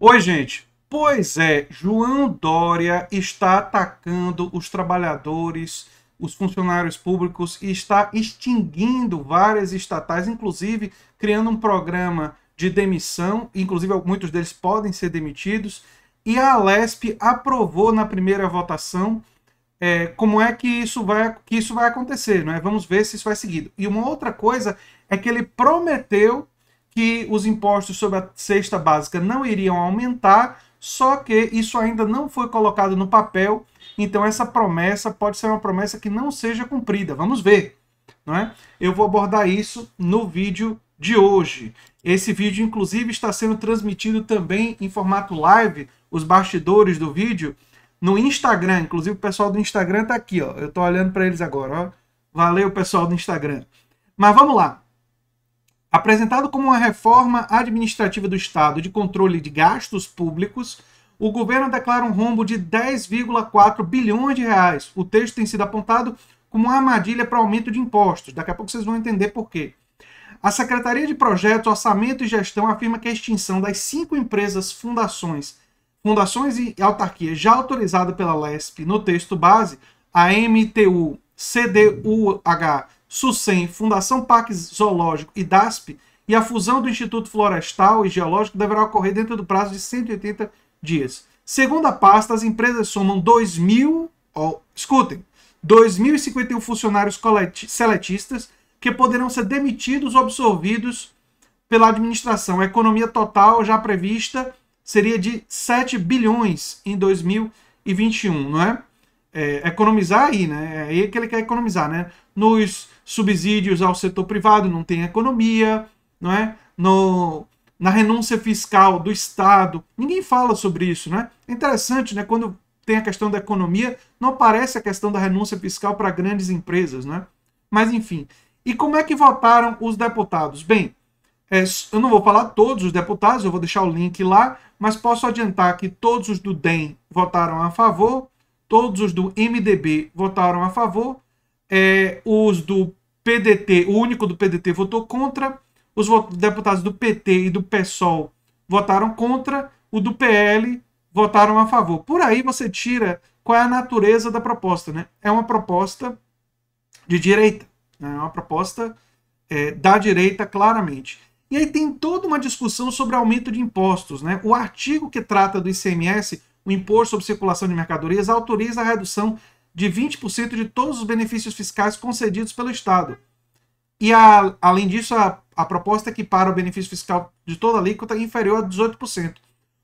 Oi, gente. Pois é, João Dória está atacando os trabalhadores, os funcionários públicos e está extinguindo várias estatais, inclusive criando um programa de demissão, inclusive muitos deles podem ser demitidos. E a Lesp aprovou na primeira votação é, como é que isso vai, que isso vai acontecer, não é? Vamos ver se isso vai seguido. E uma outra coisa é que ele prometeu que os impostos sobre a cesta básica não iriam aumentar, só que isso ainda não foi colocado no papel, então essa promessa pode ser uma promessa que não seja cumprida. Vamos ver. Não é? Eu vou abordar isso no vídeo de hoje. Esse vídeo, inclusive, está sendo transmitido também em formato live, os bastidores do vídeo, no Instagram. Inclusive, o pessoal do Instagram está aqui. Ó. Eu estou olhando para eles agora. Ó. Valeu, pessoal do Instagram. Mas vamos lá. Apresentado como uma reforma administrativa do Estado de controle de gastos públicos, o governo declara um rombo de 10,4 bilhões de reais. O texto tem sido apontado como uma armadilha para aumento de impostos. Daqui a pouco vocês vão entender por quê. A Secretaria de Projetos, Orçamento e Gestão afirma que a extinção das cinco empresas fundações, fundações e autarquias já autorizada pela LESP no texto base, a MTU, CDUH SUSEM, Fundação Parque Zoológico e DASP e a fusão do Instituto Florestal e Geológico deverá ocorrer dentro do prazo de 180 dias. Segundo a pasta, as empresas somam 2 mil, oh, escutem, 2.051 funcionários seletistas que poderão ser demitidos ou absorvidos pela administração. A economia total já prevista seria de 7 bilhões em 2021, não é? é economizar aí, né? É aí que ele quer economizar, né? Nos subsídios ao setor privado, não tem economia, não é? No, na renúncia fiscal do Estado, ninguém fala sobre isso, né? É interessante, né? Quando tem a questão da economia, não aparece a questão da renúncia fiscal para grandes empresas, né? Mas enfim. E como é que votaram os deputados? Bem, é, eu não vou falar todos os deputados, eu vou deixar o link lá, mas posso adiantar que todos os do DEM votaram a favor, todos os do MDB votaram a favor, é, os do PDT, o único do PDT votou contra, os deputados do PT e do PSOL votaram contra, o do PL votaram a favor. Por aí você tira qual é a natureza da proposta. Né? É uma proposta de direita, né? é uma proposta é, da direita claramente. E aí tem toda uma discussão sobre aumento de impostos. Né? O artigo que trata do ICMS, o Imposto sobre Circulação de Mercadorias, autoriza a redução de 20% de todos os benefícios fiscais concedidos pelo Estado. E, a, além disso, a, a proposta é para o benefício fiscal de toda a alíquota é inferior a 18%.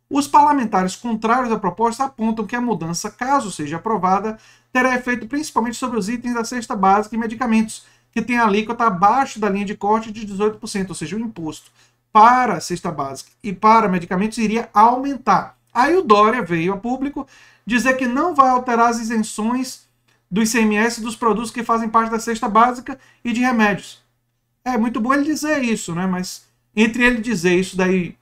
Os parlamentares contrários à proposta apontam que a mudança, caso seja aprovada, terá efeito principalmente sobre os itens da cesta básica e medicamentos, que têm a alíquota abaixo da linha de corte de 18%, ou seja, o imposto para a cesta básica e para medicamentos iria aumentar. Aí o Dória veio a público dizer que não vai alterar as isenções do ICMS dos produtos que fazem parte da cesta básica e de remédios. É muito bom ele dizer isso, né? Mas entre ele dizer isso daí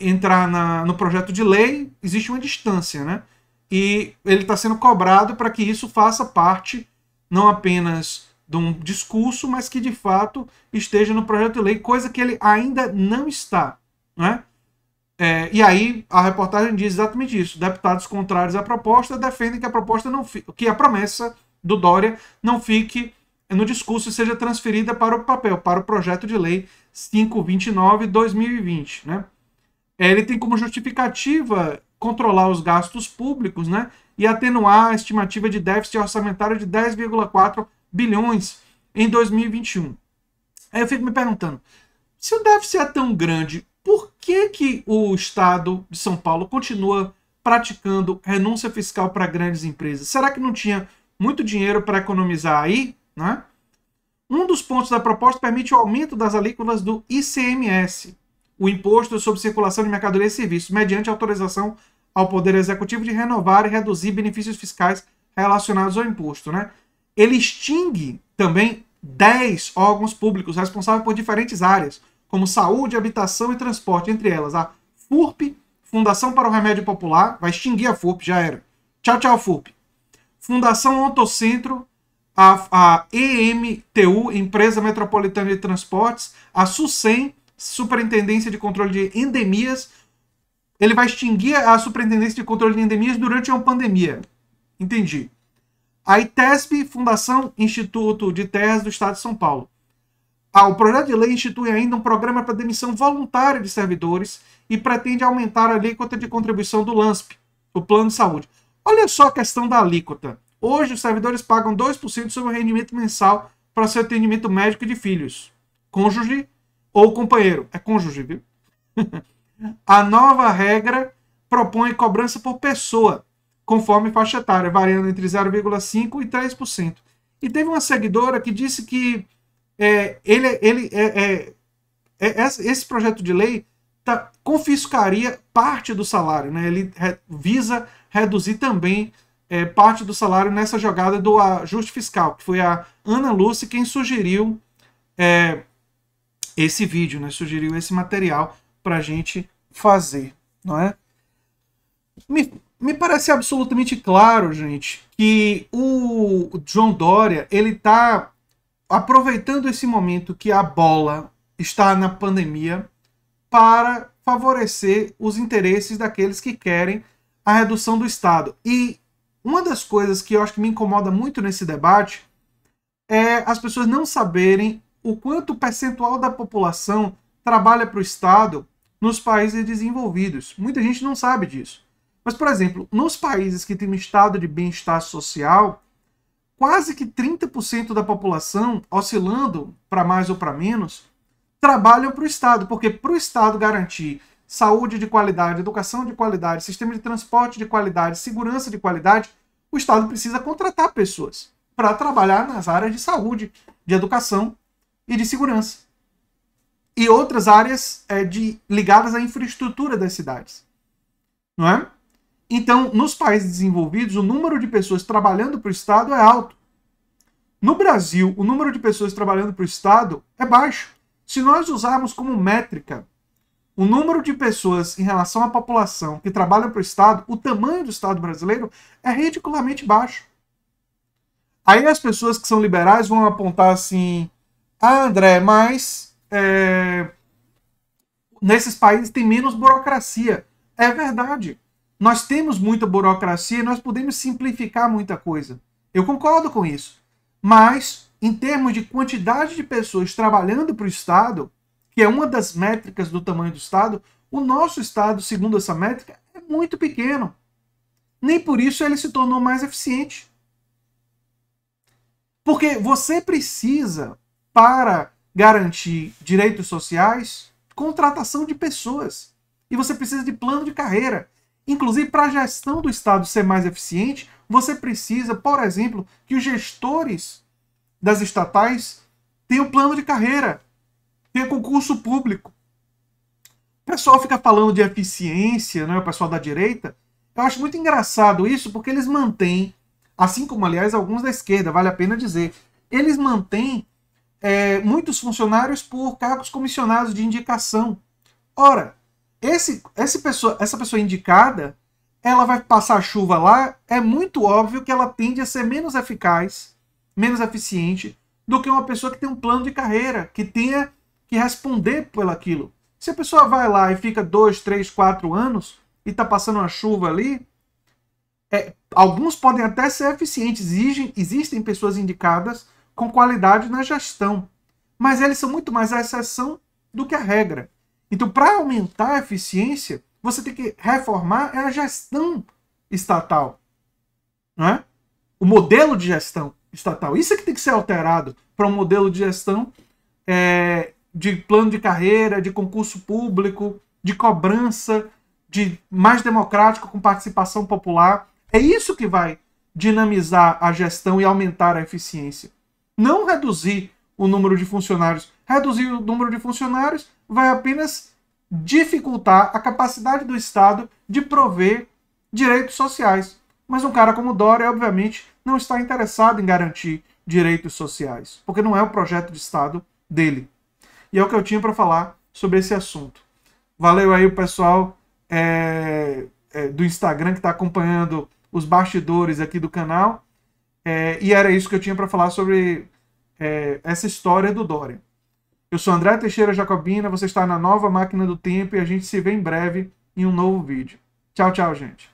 entrar na, no projeto de lei, existe uma distância, né? E ele está sendo cobrado para que isso faça parte não apenas de um discurso, mas que de fato esteja no projeto de lei, coisa que ele ainda não está. Né? É, e aí a reportagem diz exatamente isso. Deputados contrários à proposta defendem que a proposta não que a promessa do Dória não fique no discurso e seja transferida para o papel, para o projeto de lei 529/2020, né? É, ele tem como justificativa controlar os gastos públicos, né, e atenuar a estimativa de déficit orçamentário de 10,4 bilhões em 2021. Aí eu fico me perguntando, se o déficit é tão grande, que que o Estado de São Paulo continua praticando renúncia fiscal para grandes empresas? Será que não tinha muito dinheiro para economizar aí? Né? Um dos pontos da proposta permite o aumento das alíquotas do ICMS, o Imposto sobre Circulação de Mercadorias e Serviços, mediante autorização ao Poder Executivo de renovar e reduzir benefícios fiscais relacionados ao imposto. Né? Ele extingue também 10 órgãos públicos responsáveis por diferentes áreas, como saúde, habitação e transporte, entre elas a FURP, Fundação para o Remédio Popular, vai extinguir a FURP, já era. Tchau, tchau, FURP. Fundação Ontocentro, a, a EMTU, Empresa Metropolitana de Transportes, a SUSEM, Superintendência de Controle de Endemias, ele vai extinguir a Superintendência de Controle de Endemias durante uma pandemia. Entendi. A ITESP, Fundação Instituto de Terras do Estado de São Paulo. Ah, o projeto de lei institui ainda um programa para demissão voluntária de servidores e pretende aumentar a alíquota de contribuição do LANSP, o Plano de Saúde. Olha só a questão da alíquota. Hoje, os servidores pagam 2% sobre o rendimento mensal para seu atendimento médico de filhos, cônjuge ou companheiro. É cônjuge, viu? a nova regra propõe cobrança por pessoa, conforme faixa etária, variando entre 0,5% e 3%. E teve uma seguidora que disse que é, ele, ele é, é, é esse projeto de lei tá, confiscaria parte do salário, né? Ele re, visa reduzir também é, parte do salário nessa jogada do ajuste fiscal, que foi a Ana Lúcia quem sugeriu é, esse vídeo, né? Sugeriu esse material para a gente fazer, não é? Me, me parece absolutamente claro, gente, que o João Dória ele está aproveitando esse momento que a bola está na pandemia para favorecer os interesses daqueles que querem a redução do Estado. E uma das coisas que eu acho que me incomoda muito nesse debate é as pessoas não saberem o quanto o percentual da população trabalha para o Estado nos países desenvolvidos. Muita gente não sabe disso. Mas, por exemplo, nos países que têm um estado de bem-estar social, quase que 30% da população, oscilando para mais ou para menos, trabalham para o Estado, porque para o Estado garantir saúde de qualidade, educação de qualidade, sistema de transporte de qualidade, segurança de qualidade, o Estado precisa contratar pessoas para trabalhar nas áreas de saúde, de educação e de segurança. E outras áreas é, de, ligadas à infraestrutura das cidades. Não é? Então, nos países desenvolvidos, o número de pessoas trabalhando para o Estado é alto. No Brasil, o número de pessoas trabalhando para o Estado é baixo. Se nós usarmos como métrica o número de pessoas em relação à população que trabalham para o Estado, o tamanho do Estado brasileiro é ridiculamente baixo. Aí as pessoas que são liberais vão apontar assim: ah, André, mas é, nesses países tem menos burocracia. É verdade nós temos muita burocracia, e nós podemos simplificar muita coisa. Eu concordo com isso. Mas, em termos de quantidade de pessoas trabalhando para o Estado, que é uma das métricas do tamanho do Estado, o nosso Estado, segundo essa métrica, é muito pequeno. Nem por isso ele se tornou mais eficiente. Porque você precisa, para garantir direitos sociais, contratação de pessoas. E você precisa de plano de carreira. Inclusive, para a gestão do Estado ser mais eficiente, você precisa, por exemplo, que os gestores das estatais tenham plano de carreira, tenham concurso público. O pessoal fica falando de eficiência, né, o pessoal da direita. Eu acho muito engraçado isso, porque eles mantêm, assim como, aliás, alguns da esquerda, vale a pena dizer, eles mantêm é, muitos funcionários por cargos comissionados de indicação. Ora, esse, pessoa, essa pessoa indicada, ela vai passar chuva lá, é muito óbvio que ela tende a ser menos eficaz, menos eficiente do que uma pessoa que tem um plano de carreira, que tenha que responder por aquilo. Se a pessoa vai lá e fica dois, três, quatro anos e está passando uma chuva ali, é, alguns podem até ser eficientes. Exigem, existem pessoas indicadas com qualidade na gestão, mas eles são muito mais a exceção do que a regra. Então, para aumentar a eficiência, você tem que reformar é a gestão estatal. É? O modelo de gestão estatal. Isso é que tem que ser alterado para um modelo de gestão é, de plano de carreira, de concurso público, de cobrança, de mais democrático com participação popular. É isso que vai dinamizar a gestão e aumentar a eficiência. Não reduzir o número de funcionários. Reduzir o número de funcionários vai apenas dificultar a capacidade do Estado de prover direitos sociais. Mas um cara como Dória, obviamente, não está interessado em garantir direitos sociais, porque não é o projeto de Estado dele. E é o que eu tinha para falar sobre esse assunto. Valeu aí o pessoal é, é, do Instagram que está acompanhando os bastidores aqui do canal. É, e era isso que eu tinha para falar sobre é, essa história é do Dória. Eu sou André Teixeira Jacobina, você está na nova máquina do tempo e a gente se vê em breve em um novo vídeo. Tchau, tchau, gente.